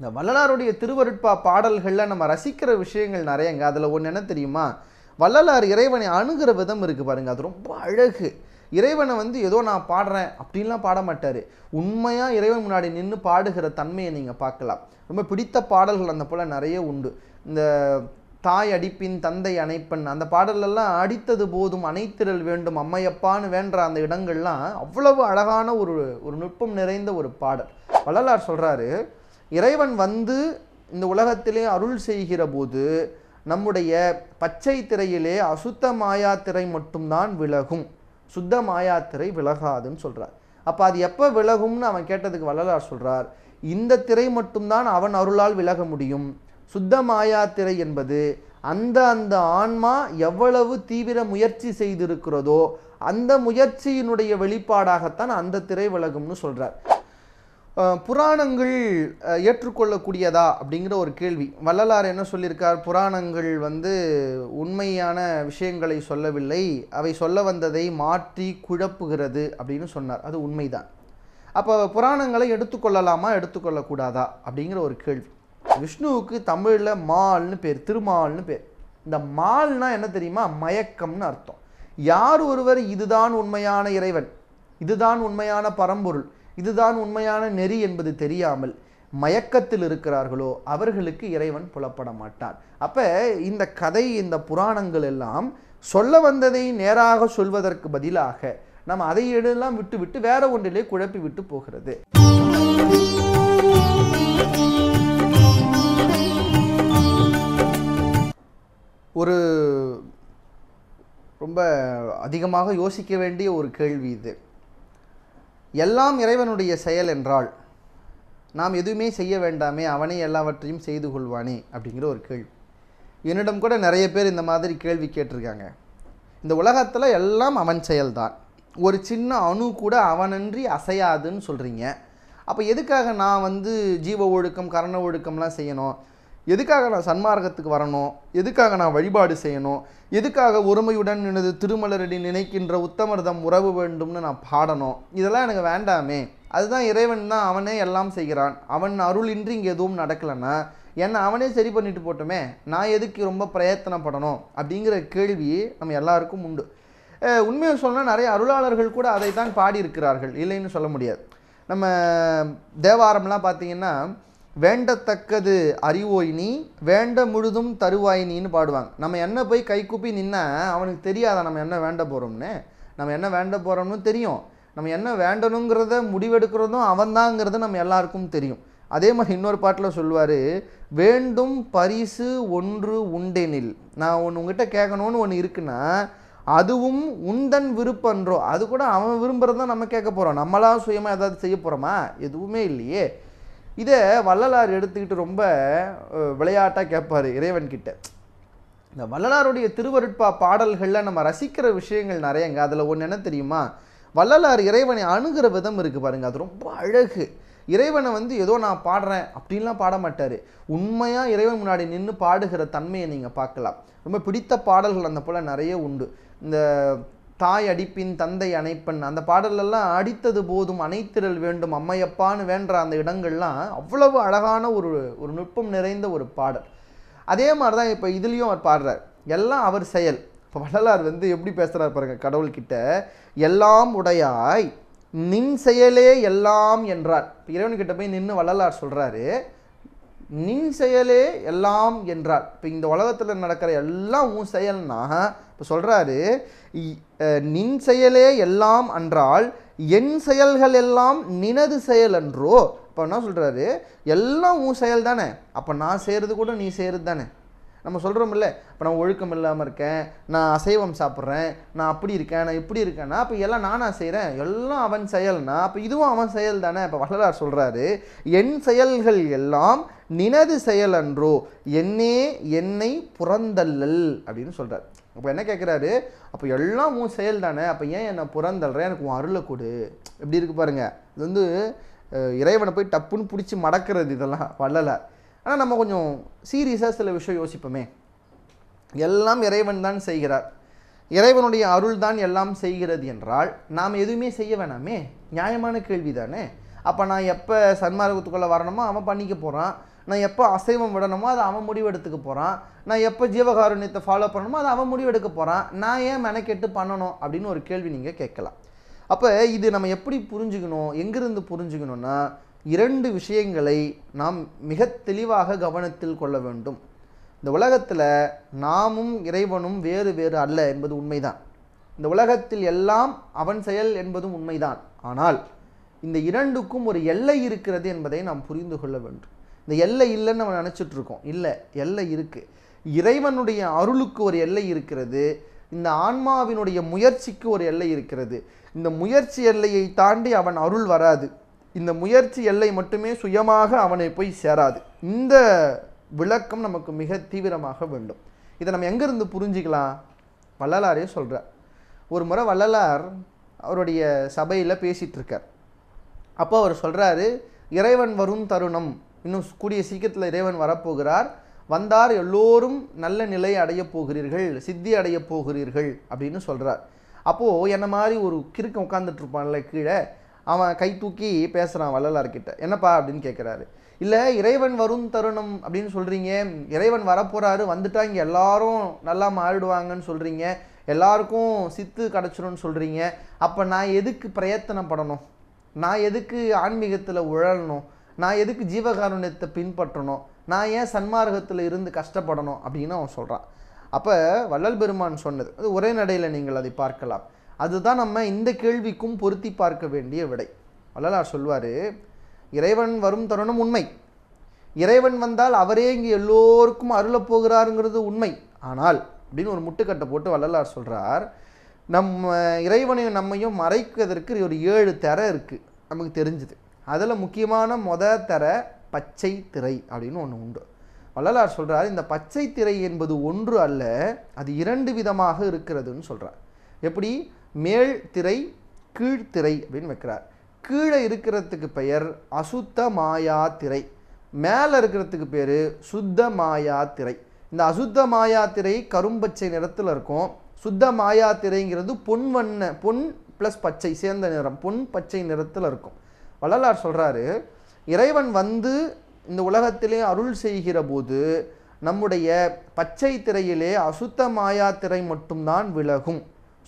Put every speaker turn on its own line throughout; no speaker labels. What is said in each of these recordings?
இந்த வள்ளலாருடைய திருவருட்பா பாடல்களில் நம்ம ரசிக்கிற விஷயங்கள் நிறையங்க அதில் ஒன்று என்ன தெரியுமா வள்ளலார் இறைவனை அணுகிற விதம் இருக்குது பாருங்கள் அது ரொம்ப அழகு இறைவனை வந்து ஏதோ நான் பாடுறேன் அப்படின்லாம் பாட மாட்டார் உண்மையாக இறைவன் முன்னாடி நின்று பாடுகிற தன்மையை நீங்கள் பார்க்கலாம் ரொம்ப பிடித்த பாடல்கள் அந்த போல் நிறைய உண்டு இந்த தாய் அடிப்பின் தந்தை அணைப்பன் அந்த பாடலெல்லாம் அடித்தது போதும் அணைத்திரல் வேண்டும் அம்மையப்பான்னு வேண்ட அந்த இடங்கள்லாம் அவ்வளவு அழகான ஒரு ஒரு நுட்பம் நிறைந்த ஒரு பாடல் வள்ளலார் சொல்கிறாரு இறைவன் வந்து இந்த உலகத்திலே அருள் செய்கிற போது நம்முடைய பச்சை திரையிலே அசுத்த மாயாத்திரை மட்டும்தான் விலகும் சுத்த மாயாத்திரை விலகாதுன்னு சொல்கிறார் அப்போ அது எப்போ விலகும்னு அவன் கேட்டதுக்கு வள்ளலார் சொல்கிறார் இந்த திரை மட்டும்தான் அவன் அருளால் விலக முடியும் சுத்த மாயாத்திரை என்பது அந்த அந்த ஆன்மா எவ்வளவு தீவிர முயற்சி செய்திருக்கிறதோ அந்த முயற்சியினுடைய வெளிப்பாடாகத்தான் அந்த திரை விலகும்னு சொல்கிறார் புராணங்கள் ஏற்றுக்கொள்ளக்கூடியதா அப்படிங்கிற ஒரு கேள்வி வள்ளலார் என்ன சொல்லியிருக்கார் புராணங்கள் வந்து உண்மையான விஷயங்களை சொல்லவில்லை அவை சொல்ல வந்ததை மாற்றி குழப்புகிறது அப்படின்னு சொன்னார் அது உண்மைதான் அப்போ புராணங்களை எடுத்துக்கொள்ளலாமா எடுத்துக்கொள்ளக்கூடாதா அப்படிங்கிற ஒரு கேள்வி விஷ்ணுவுக்கு தமிழில் மால்னு பேர் திருமால்னு பேர் இந்த மால்னா என்ன தெரியுமா மயக்கம்னு அர்த்தம் யார் ஒருவர் இதுதான் உண்மையான இறைவன் இதுதான் உண்மையான பரம்பொருள் இதுதான் உண்மையான நெறி என்பது தெரியாமல் மயக்கத்தில் இருக்கிறார்களோ அவர்களுக்கு இறைவன் புலப்பட மாட்டார் அப்போ இந்த கதை இந்த புராணங்கள் எல்லாம் சொல்ல வந்ததை நேராக சொல்வதற்கு பதிலாக நம்ம அதை எல்லாம் விட்டு விட்டு வேற ஒன்றிலே குழப்பி விட்டு போகிறது ஒரு ரொம்ப அதிகமாக யோசிக்க வேண்டிய ஒரு கேள்வி இது எல்லாம் இறைவனுடைய செயல் என்றால் நாம் எதுவுமே செய்ய வேண்டாமே அவனே எல்லாவற்றையும் செய்து கொள்வானே அப்படிங்கிற ஒரு கேள்வி என்னிடம் கூட நிறைய பேர் இந்த மாதிரி கேள்வி கேட்டிருக்காங்க இந்த உலகத்தில் எல்லாம் அவன் செயல்தான் ஒரு சின்ன அணு கூட அவனன்றி அசையாதுன்னு சொல்கிறீங்க அப்போ எதுக்காக நான் வந்து ஜீவ ஒழுக்கம் கரண ஒழுக்கம்லாம் செய்யணும் எதுக்காக நான் சன்மார்க்கத்துக்கு வரணும் எதுக்காக நான் வழிபாடு செய்யணும் எதுக்காக ஒருமையுடன் எனது திருமலரடி நினைக்கின்ற உத்தமர்தம் உறவு வேண்டும்னு நான் பாடணும் இதெல்லாம் எனக்கு வேண்டாமே அதுதான் இறைவன் தான் அவனே எல்லாம் செய்கிறான் அவன் அருளின்றி இங்கே எதுவும் நடக்கலைன்னா என்னை அவனே சரி பண்ணிட்டு போட்டோமே நான் எதுக்கு ரொம்ப பிரயத்தனப்படணும் அப்படிங்கிற கேள்வி நம்ம எல்லாருக்கும் உண்டு உண்மையை சொன்னால் நிறைய அருளாளர்கள் கூட அதை தான் பாடியிருக்கிறார்கள் இல்லைன்னு சொல்ல முடியாது நம்ம தேவாரம்லாம் பார்த்திங்கன்னா வேண்டத்தக்கது அறிவோய் நீ வேண்ட முழுதும் தருவாய் நீன்னு பாடுவாங்க நம்ம என்ன போய் கைக்கூப்பி நின்னா அவனுக்கு தெரியாதா நம்ம என்ன வேண்ட போகிறோம்னு நம்ம என்ன வேண்ட போகிறோம்னு தெரியும் நம்ம என்ன வேண்டணுங்கிறத முடிவெடுக்கிறதும் அவன்தாங்கிறது நம்ம எல்லாருக்கும் தெரியும் அதே மாதிரி இன்னொரு பாட்டில் சொல்லுவார் வேண்டும் பரிசு ஒன்று உண்டெனில் நான் ஒன்று உங்ககிட்ட கேட்கணும்னு ஒன்று இருக்குன்னா அதுவும் உந்தன் விருப்பன்றோ அது கூட அவன் விரும்புகிறதான் நம்ம கேட்க போகிறோம் நம்மளாக சுயமாக ஏதாவது செய்ய போகிறோமா எதுவுமே இல்லையே இதை வள்ளலார் எடுத்துக்கிட்டு ரொம்ப விளையாட்டாக கேட்பார் இறைவன்கிட்ட இந்த வள்ளலாருடைய திருவருட்பா பாடல்களில் நம்ம ரசிக்கிற விஷயங்கள் நிறையங்க அதில் ஒன்று என்ன தெரியுமா வள்ளலார் இறைவனை அணுகிற விதம் இருக்குது பாருங்கள் அது ரொம்ப அழகு இறைவனை வந்து ஏதோ நான் பாடுறேன் அப்படின்லாம் பாட மாட்டார் உண்மையாக இறைவன் முன்னாடி நின்று பாடுகிற தன்மையை நீங்கள் பார்க்கலாம் ரொம்ப பிடித்த பாடல்கள் அந்த போல் நிறைய உண்டு இந்த தாய் அடிப்பின் தந்தை அணைப்பெண் அந்த பாடலெல்லாம் அடித்தது போதும் அனைத்திரல் வேண்டும் அம்மையப்பான்னு வேண்ட அந்த இடங்கள்லாம் அவ்வளவு அழகான ஒரு ஒரு நுட்பம் நிறைந்த ஒரு பாடல் அதே மாதிரி தான் இப்போ இதுலேயும் அவர் பாடுறார் எல்லாம் அவர் செயல் இப்போ வள்ளலார் வந்து எப்படி பேசுகிறார் பாருங்க கடவுள்கிட்ட எல்லாம் உடையாய் நின் செயலே எல்லாம் என்றார் இறைவன்கிட்ட போய் நின்று வள்ளலார் சொல்கிறாரு நின் செயலே எல்லாம் என்றார் இப்போ இந்த உலகத்தில் நடக்கிற எல்லாம் உன் செயல்னா இப்போ சொல்கிறாரு நின் செயலே எல்லாம் அன்றால் என் செயல்கள் எல்லாம் நினது செயல் அன்றோ இப்போ என்ன சொல்கிறாரு எல்லாம் உன் செயல் தானே அப்போ நான் செய்கிறது கூட நீ செய்கிறது தானே நம்ம இல்லை இப்போ நான் ஒழுக்கம் இல்லாமல் இருக்கேன் நான் அசைவம் சாப்பிட்றேன் நான் அப்படி இருக்கேன் நான் இப்படி இருக்கேன்னா அப்போ எல்லாம் நானாக செய்கிறேன் எல்லாம் அவன் செயல்னா அப்போ இதுவும் அவன் செயல் தானே இப்போ வள்ளலார் சொல்கிறாரு என் செயல்கள் எல்லாம் நினது செயல் அன்றோ என்னே என்னை புறந்தள்ளல் அப்படின்னு சொல்கிறார் அப்போ என்ன கேட்குறாரு அப்போ எல்லாம் உன் செயல் தானே அப்போ ஏன் என்னை புறந்தல்ற எனக்கு உன் அருளை கொடு எப்படி இருக்குது பாருங்கள் இது வந்து இறைவனை போய் டப்புன்னு பிடிச்சி மடக்கிறது இதெல்லாம் வள்ளலை ஆனால் நம்ம கொஞ்சம் சீரியஸாக சில விஷயம் யோசிப்போமே எல்லாம் இறைவன் தான் செய்கிறார் இறைவனுடைய அருள் தான் எல்லாம் செய்கிறது என்றால் நாம் எதுவுமே செய்ய வேணாமே நியாயமான கேள்வி தானே அப்போ நான் எப்போ சன்மார்க்கத்துக்குள்ளே வரணுமோ அவன் பண்ணிக்க போகிறான் நான் எப்போ அசைவம் விடணுமோ அதை அவன் முடிவெடுத்துக்க போகிறான் நான் எப்போ ஜீவகாருண்யத்தை ஃபாலோ பண்ணணுமோ அதை அவன் முடிவெடுக்க போகிறான் நான் ஏன் மெனக்கெட்டு பண்ணணும் அப்படின்னு ஒரு கேள்வி நீங்கள் கேட்கலாம் அப்போ இது நம்ம எப்படி புரிஞ்சுக்கணும் எங்கிருந்து புரிஞ்சுக்கணும்னா இரண்டு விஷயங்களை நாம் மிக தெளிவாக கவனத்தில் கொள்ள வேண்டும் இந்த உலகத்தில் நாமும் இறைவனும் வேறு வேறு அல்ல என்பது உண்மைதான் இந்த உலகத்தில் எல்லாம் அவன் செயல் என்பதும் உண்மைதான் ஆனால் இந்த இரண்டுக்கும் ஒரு எல்லை இருக்கிறது என்பதை நாம் புரிந்து கொள்ள வேண்டும் இந்த எல்லை இல்லைன்னு நம்ம நினச்சிட்ருக்கோம் இல்லை எல்லை இருக்குது இறைவனுடைய அருளுக்கு ஒரு எல்லை இருக்கிறது இந்த ஆன்மாவினுடைய முயற்சிக்கு ஒரு எல்லை இருக்கிறது இந்த முயற்சி எல்லையை தாண்டி அவன் அருள் வராது இந்த முயற்சி எல்லை மட்டுமே சுயமாக அவனை போய் சேராது இந்த விளக்கம் நமக்கு மிக தீவிரமாக வேண்டும் இதை நம்ம எங்கேருந்து புரிஞ்சிக்கலாம் வள்ளலாரே சொல்கிறார் ஒரு முறை வள்ளலார் அவருடைய சபையில் பேசிகிட்ருக்கார் அப்போ அவர் சொல்கிறாரு இறைவன் வரும் தருணம் இன்னும் கூடிய சீக்கிரத்தில் இறைவன் வரப்போகிறார் வந்தார் எல்லோரும் நல்ல நிலை அடைய போகிறீர்கள் சித்தி அடையப் போகிறீர்கள் அப்படின்னு சொல்கிறார் அப்போது என்ன மாதிரி ஒரு கிறுக்க உட்காந்துட்ருப்பான்ல கீழே அவன் கை தூக்கி பேசுகிறான் வள்ளலார்கிட்ட என்னப்பா அப்படின்னு கேட்குறாரு இல்லை இறைவன் வரும் தருணம் அப்படின்னு சொல்கிறீங்க இறைவன் வரப்போகிறாரு வந்துட்டா இங்கே எல்லாரும் நல்லா மாறிடுவாங்கன்னு சொல்கிறீங்க எல்லாருக்கும் சித்து கிடச்சிரும்னு சொல்கிறீங்க அப்போ நான் எதுக்கு பிரயத்தனப்படணும் நான் எதுக்கு ஆன்மீகத்தில் உழலணும் நான் எதுக்கு ஜீவகாருண்யத்தை பின்பற்றணும் நான் ஏன் சன்மார்க்கத்தில் இருந்து கஷ்டப்படணும் அப்படின்னு அவன் சொல்கிறான் அப்போ வள்ளல் பெருமான் சொன்னது அது ஒரே நடையில் நீங்கள் அதை பார்க்கலாம் அதுதான் நம்ம இந்த கேள்விக்கும் பொருத்தி பார்க்க வேண்டிய விடை வள்ளலார் சொல்வார் இறைவன் வரும் தருணம் உண்மை இறைவன் வந்தால் அவரே இங்கே எல்லோருக்கும் அருள போகிறாருங்கிறது உண்மை ஆனால் அப்படின்னு ஒரு முட்டுக்கட்டை போட்டு வள்ளலார் சொல்கிறார் நம்ம இறைவனையும் நம்மையும் மறைக்கிறதற்கு ஒரு ஏழு தர இருக்குது நமக்கு தெரிஞ்சுது அதில் முக்கியமான மொத தர பச்சை திரை அப்படின்னு ஒன்று உண்டு வள்ளலார் சொல்கிறார் இந்த பச்சை திரை என்பது ஒன்று அல்ல அது இரண்டு விதமாக இருக்கிறதுன்னு சொல்கிறார் எப்படி மேல் திரை கீழ்த்திரை அப்படின்னு வைக்கிறார் கீழே இருக்கிறதுக்கு பெயர் அசுத்த மாயா திரை மேலே இருக்கிறதுக்கு பேர் சுத்த மாயா திரை இந்த அசுத்த மாயா திரை கரும்பச்சை நிறத்தில் இருக்கும் சுத்த மாயா திரைங்கிறது பொன் வண்ண பொன் ப்ளஸ் பச்சை சேர்ந்த நிறம் பொன் பச்சை நிறத்தில் இருக்கும் வள்ளலார் சொல்கிறாரு இறைவன் வந்து இந்த உலகத்திலே அருள் செய்கிற போது நம்முடைய பச்சை திரையிலே அசுத்த மாயாத்திரை மட்டும்தான் விலகும்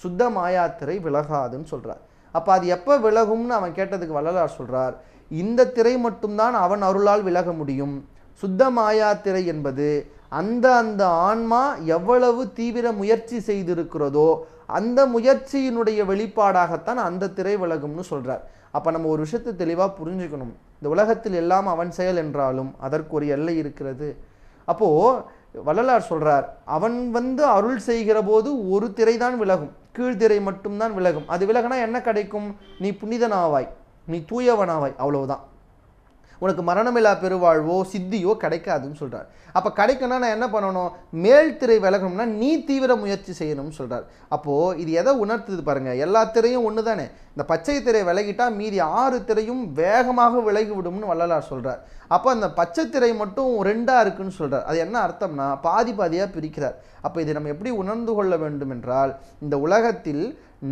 சுத்த மாயாத்திரை விலகாதுன்னு சொல்கிறார் அப்போ அது எப்போ விலகும்னு அவன் கேட்டதுக்கு வள்ளலார் சொல்கிறார் இந்த திரை மட்டும்தான் அவன் அருளால் விலக முடியும் சுத்த மாயாத்திரை என்பது அந்த அந்த ஆன்மா எவ்வளவு தீவிர முயற்சி செய்திருக்கிறதோ அந்த முயற்சியினுடைய வெளிப்பாடாகத்தான் அந்த திரை விலகும்னு சொல்கிறார் அப்போ நம்ம ஒரு விஷயத்தை தெளிவாக புரிஞ்சுக்கணும் இந்த உலகத்தில் எல்லாம் அவன் செயல் என்றாலும் அதற்கு ஒரு எல்லை இருக்கிறது அப்போது வள்ளலார் சொல்கிறார் அவன் வந்து அருள் செய்கிற போது ஒரு திரை தான் விலகும் கீழ்த்திரை மட்டும்தான் விலகும் அது விலகுனா என்ன கிடைக்கும் நீ புனிதனாவாய் நீ தூயவனாவாய் அவ்வளவுதான் உனக்கு மரணமில்லா பெருவாழ்வோ சித்தியோ கிடைக்காதுன்னு சொல்கிறார் அப்போ கிடைக்கணும்னா நான் என்ன பண்ணணும் மேல் திரை விலகணும்னா நீ தீவிர முயற்சி செய்யணும்னு சொல்கிறார் அப்போது இது எதை உணர்த்துது பாருங்கள் எல்லா திரையும் ஒன்று தானே இந்த பச்சை திரை விலகிட்டால் மீதி ஆறு திரையும் வேகமாக விலகி விடும்னு வள்ளலார் சொல்கிறார் அப்போ அந்த பச்சை திரை மட்டும் ரெண்டாக இருக்குன்னு சொல்கிறார் அது என்ன அர்த்தம்னா பாதி பாதியாக பிரிக்கிறார் அப்போ இதை நம்ம எப்படி உணர்ந்து கொள்ள வேண்டும் என்றால் இந்த உலகத்தில்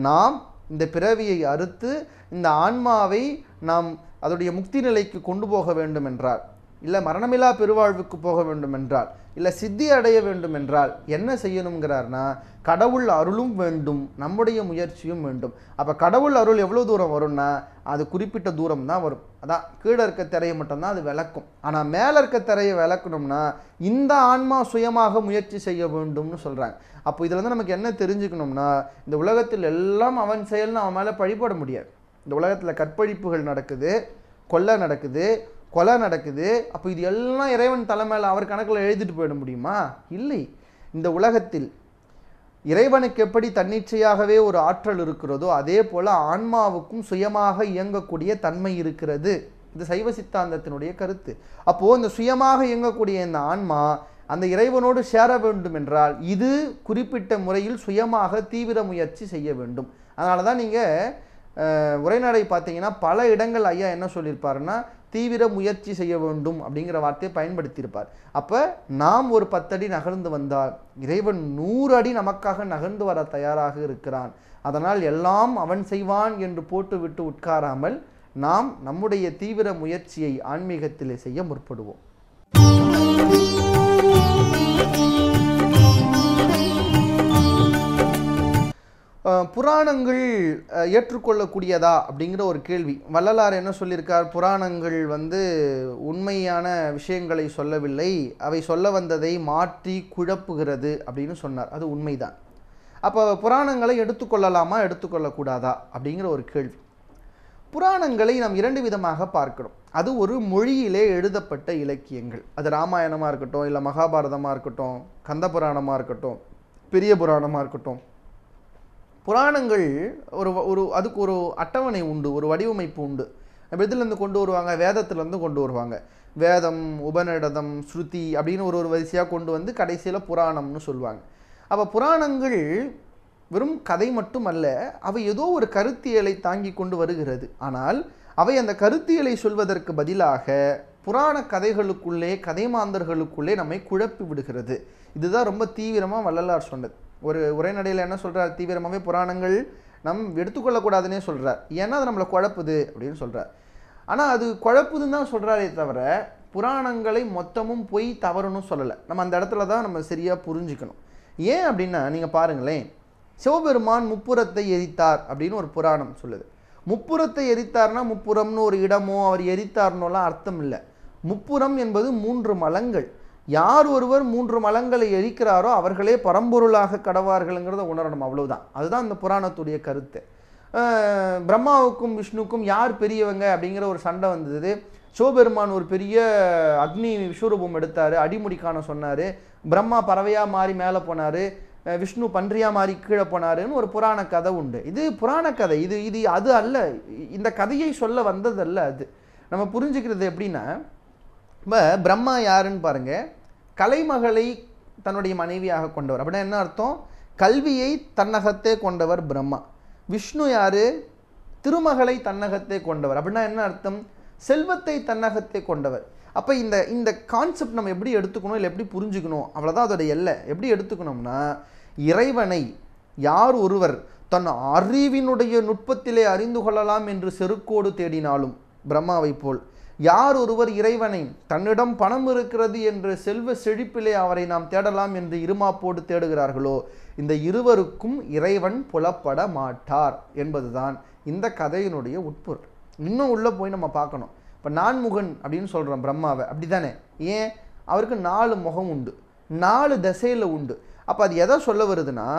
நாம் இந்த பிறவியை அறுத்து இந்த ஆன்மாவை நாம் அதோடைய முக்தி நிலைக்கு கொண்டு போக வேண்டும் என்றால் இல்லை மரணமில்லா பெருவாழ்வுக்கு போக வேண்டும் என்றால் இல்லை சித்தி அடைய வேண்டும் என்றால் என்ன செய்யணுங்கிறார்னா கடவுள் அருளும் வேண்டும் நம்முடைய முயற்சியும் வேண்டும் அப்போ கடவுள் அருள் எவ்வளோ தூரம் வரும்னா அது குறிப்பிட்ட தூரம் தான் வரும் அதான் கீழே இருக்க திரையை மட்டும்தான் அது விளக்கும் ஆனால் மேலே இருக்க திரையை விளக்கணும்னா இந்த ஆன்மா சுயமாக முயற்சி செய்ய வேண்டும்னு சொல்கிறாங்க அப்போ இதில் வந்து நமக்கு என்ன தெரிஞ்சுக்கணும்னா இந்த உலகத்தில் எல்லாம் அவன் செயல்னு அவன் மேலே பழிபட முடியாது இந்த உலகத்தில் கற்பழிப்புகள் நடக்குது கொள்ளை நடக்குது கொலை நடக்குது அப்போ இது எல்லாம் இறைவன் தலைமையில் அவர் கணக்கில் எழுதிட்டு போயிட முடியுமா இல்லை இந்த உலகத்தில் இறைவனுக்கு எப்படி தன்னிச்சையாகவே ஒரு ஆற்றல் இருக்கிறதோ அதே போல் ஆன்மாவுக்கும் சுயமாக இயங்கக்கூடிய தன்மை இருக்கிறது இந்த சைவ சித்தாந்தத்தினுடைய கருத்து அப்போது இந்த சுயமாக இயங்கக்கூடிய இந்த ஆன்மா அந்த இறைவனோடு சேர வேண்டும் என்றால் இது குறிப்பிட்ட முறையில் சுயமாக தீவிர முயற்சி செய்ய வேண்டும் அதனால தான் நீங்கள் உரைநடை பார்த்தீங்கன்னா பல இடங்கள் ஐயா என்ன சொல்லியிருப்பாருன்னா தீவிர முயற்சி செய்ய வேண்டும் அப்படிங்கிற வார்த்தையை பயன்படுத்தியிருப்பார் அப்போ நாம் ஒரு பத்தடி நகர்ந்து வந்தால் இறைவன் நூறு அடி நமக்காக நகர்ந்து வர தயாராக இருக்கிறான் அதனால் எல்லாம் அவன் செய்வான் என்று போட்டுவிட்டு உட்காராமல் நாம் நம்முடைய தீவிர முயற்சியை ஆன்மீகத்திலே செய்ய முற்படுவோம் புராணங்கள் ஏற்றுக்கொள்ளக்கூடியதா அப்படிங்கிற ஒரு கேள்வி வள்ளலார் என்ன சொல்லியிருக்கார் புராணங்கள் வந்து உண்மையான விஷயங்களை சொல்லவில்லை அவை சொல்ல வந்ததை மாற்றி குழப்புகிறது அப்படின்னு சொன்னார் அது உண்மைதான் அப்போ புராணங்களை எடுத்துக்கொள்ளலாமா எடுத்துக்கொள்ளக்கூடாதா அப்படிங்கிற ஒரு கேள்வி புராணங்களை நாம் இரண்டு விதமாக பார்க்கணும் அது ஒரு மொழியிலே எழுதப்பட்ட இலக்கியங்கள் அது ராமாயணமாக இருக்கட்டும் இல்லை மகாபாரதமாக இருக்கட்டும் கந்த புராணமாக இருக்கட்டும் பெரிய புராணமாக இருக்கட்டும் புராணங்கள் ஒரு ஒரு அதுக்கு ஒரு அட்டவணை உண்டு ஒரு வடிவமைப்பு உண்டு எதுலேருந்து கொண்டு வருவாங்க வேதத்துலேருந்து கொண்டு வருவாங்க வேதம் உபநடதம் ஸ்ருதி அப்படின்னு ஒரு ஒரு வரிசையாக கொண்டு வந்து கடைசியில் புராணம்னு சொல்லுவாங்க அப்போ புராணங்கள் வெறும் கதை மட்டும் அல்ல அவை ஏதோ ஒரு கருத்தியலை தாங்கி கொண்டு வருகிறது ஆனால் அவை அந்த கருத்தியலை சொல்வதற்கு பதிலாக புராண கதைகளுக்குள்ளே மாந்தர்களுக்குள்ளே நம்மை குழப்பி விடுகிறது இதுதான் ரொம்ப தீவிரமாக வள்ளலார் சொன்னது ஒரு உரைநடையில் என்ன சொல்கிறார் தீவிரமாகவே புராணங்கள் நம் எடுத்துக்கொள்ளக்கூடாதுன்னே சொல்கிறார் ஏன்னா அது நம்மளை குழப்புது அப்படின்னு சொல்கிறார் ஆனால் அது குழப்புதுன்னு தான் சொல்கிறாரே தவிர புராணங்களை மொத்தமும் போய் தவறுன்னு சொல்லலை நம்ம அந்த இடத்துல தான் நம்ம சரியாக புரிஞ்சுக்கணும் ஏன் அப்படின்னா நீங்கள் பாருங்களேன் சிவபெருமான் முப்புறத்தை எரித்தார் அப்படின்னு ஒரு புராணம் சொல்லுது முப்புறத்தை எரித்தார்னா முப்புறம்னு ஒரு இடமோ அவர் எரித்தார்னோலாம் அர்த்தம் இல்லை முப்புறம் என்பது மூன்று மலங்கள் யார் ஒருவர் மூன்று மலங்களை எரிக்கிறாரோ அவர்களே பரம்பொருளாக கடவார்கள்ங்கிறத உணரணும் அவ்வளவுதான் அதுதான் இந்த புராணத்துடைய கருத்து பிரம்மாவுக்கும் விஷ்ணுக்கும் யார் பெரியவங்க அப்படிங்கிற ஒரு சண்டை வந்தது சிவபெருமான் ஒரு பெரிய அக்னி விஸ்வரூபம் எடுத்தார் அடிமுடி காண சொன்னார் பிரம்மா பறவையாக மாறி மேலே போனார் விஷ்ணு பன்றியாக மாறி கீழே போனாருன்னு ஒரு புராண கதை உண்டு இது புராண கதை இது இது அது அல்ல இந்த கதையை சொல்ல வந்ததல்ல அது நம்ம புரிஞ்சுக்கிறது எப்படின்னா இப்போ பிரம்மா யாருன்னு பாருங்கள் கலைமகளை தன்னுடைய மனைவியாக கொண்டவர் அப்படின்னா என்ன அர்த்தம் கல்வியை தன்னகத்தே கொண்டவர் பிரம்மா விஷ்ணு யார் திருமகளை தன்னகத்தே கொண்டவர் அப்படின்னா என்ன அர்த்தம் செல்வத்தை தன்னகத்தே கொண்டவர் அப்போ இந்த இந்த கான்செப்ட் நம்ம எப்படி எடுத்துக்கணும் இல்லை எப்படி புரிஞ்சுக்கணும் அவ்வளோதான் அதோடய எல்லை எப்படி எடுத்துக்கணும்னா இறைவனை யார் ஒருவர் தன் அறிவினுடைய நுட்பத்திலே அறிந்து கொள்ளலாம் என்று செருக்கோடு தேடினாலும் பிரம்மாவை போல் யார் ஒருவர் இறைவனை தன்னிடம் பணம் இருக்கிறது என்று செல்வ செழிப்பிலே அவரை நாம் தேடலாம் என்று இருமாப்போடு தேடுகிறார்களோ இந்த இருவருக்கும் இறைவன் புலப்பட மாட்டார் என்பதுதான் இந்த கதையினுடைய உட்பொருள் இன்னும் உள்ளே போய் நம்ம பார்க்கணும் இப்போ நான்முகன் அப்படின்னு சொல்கிறோம் பிரம்மாவை அப்படி தானே ஏன் அவருக்கு நாலு முகம் உண்டு நாலு திசையில் உண்டு அப்போ அது எதை சொல்ல வருதுன்னா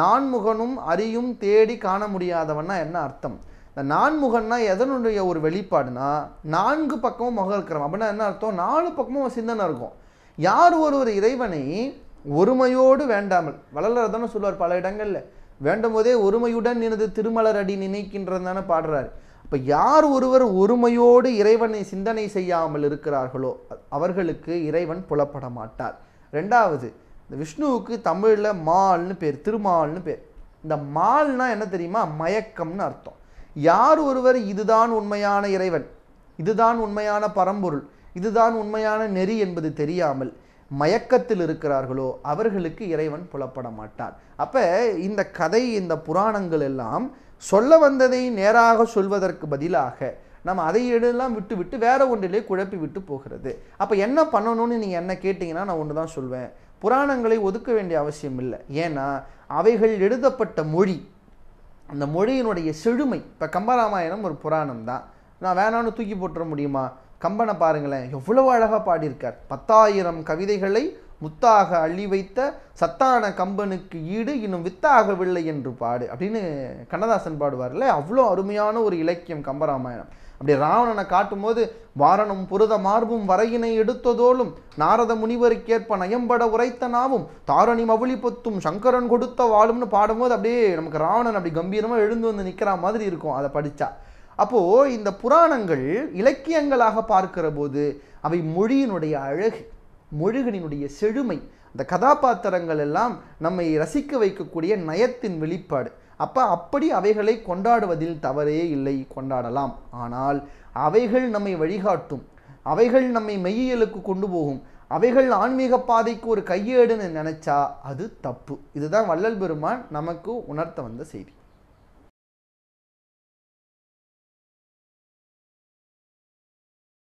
நான்முகனும் அறியும் தேடி காண முடியாதவன்னா என்ன அர்த்தம் இந்த நான்முகன்னா எதனுடைய ஒரு வெளிப்பாடுனா நான்கு பக்கமும் முகம் இருக்கிறோம் அப்படின்னா என்ன அர்த்தம் நாலு பக்கமும் சிந்தனை இருக்கும் யார் ஒருவர் இறைவனை ஒருமையோடு வேண்டாமல் வளர்றதானு சொல்லுவார் பல இடங்களில் வேண்டும் போதே ஒருமையுடன் எனது திருமலர் அடி நினைக்கின்றதான பாடுறாரு அப்போ யார் ஒருவர் ஒருமையோடு இறைவனை சிந்தனை செய்யாமல் இருக்கிறார்களோ அவர்களுக்கு இறைவன் புலப்பட மாட்டார் ரெண்டாவது இந்த விஷ்ணுவுக்கு தமிழில் மால்னு பேர் திருமால்னு பேர் இந்த மால்னா என்ன தெரியுமா மயக்கம்னு அர்த்தம் யார் ஒருவர் இதுதான் உண்மையான இறைவன் இதுதான் உண்மையான பரம்பொருள் இதுதான் உண்மையான நெறி என்பது தெரியாமல் மயக்கத்தில் இருக்கிறார்களோ அவர்களுக்கு இறைவன் புலப்பட மாட்டார் அப்போ இந்த கதை இந்த புராணங்கள் எல்லாம் சொல்ல வந்ததை நேராக சொல்வதற்கு பதிலாக நம்ம அதை எல்லாம் விட்டு விட்டு வேற ஒன்றிலே குழப்பி விட்டு போகிறது அப்போ என்ன பண்ணணும்னு நீங்கள் என்ன கேட்டிங்கன்னா நான் ஒன்று தான் சொல்வேன் புராணங்களை ஒதுக்க வேண்டிய அவசியம் இல்லை ஏன்னா அவைகள் எழுதப்பட்ட மொழி அந்த மொழியினுடைய செழுமை இப்போ கம்பராமாயணம் ஒரு புராணம் தான் நான் வேணான்னு தூக்கி போட்டுற முடியுமா கம்பனை பாருங்களேன் எவ்வளவு அழகாக பாடியிருக்கார் பத்தாயிரம் கவிதைகளை முத்தாக அள்ளி வைத்த சத்தான கம்பனுக்கு ஈடு இன்னும் வித்தாகவில்லை என்று பாடு அப்படின்னு கண்ணதாசன் பாடுவார்ல அவ்வளோ அருமையான ஒரு இலக்கியம் கம்பராமாயணம் அப்படி ராவணனை காட்டும்போது வாரணம் புரத மார்பும் வரையினை எடுத்ததோலும் நாரத முனிவருக்கேற்ப நயம்பட உரைத்தனாவும் தாரணி மவுளி பொத்தும் சங்கரன் கொடுத்த வாழும்னு பாடும்போது அப்படியே நமக்கு ராவணன் அப்படி கம்பீரமாக எழுந்து வந்து நிற்கிற மாதிரி இருக்கும் அதை படித்தா அப்போது இந்த புராணங்கள் இலக்கியங்களாக பார்க்கிற போது அவை மொழியினுடைய அழகு மொழிகளினுடைய செழுமை அந்த கதாபாத்திரங்கள் எல்லாம் நம்மை ரசிக்க வைக்கக்கூடிய நயத்தின் வெளிப்பாடு அப்போ அப்படி அவைகளை கொண்டாடுவதில் தவறே இல்லை கொண்டாடலாம் ஆனால் அவைகள் நம்மை வழிகாட்டும் அவைகள் நம்மை மெய்யியலுக்கு கொண்டு போகும் அவைகள் ஆன்மீக பாதைக்கு ஒரு கையேடுன்னு நினச்சா அது தப்பு இதுதான் வள்ளல் பெருமான் நமக்கு உணர்த்த வந்த செய்தி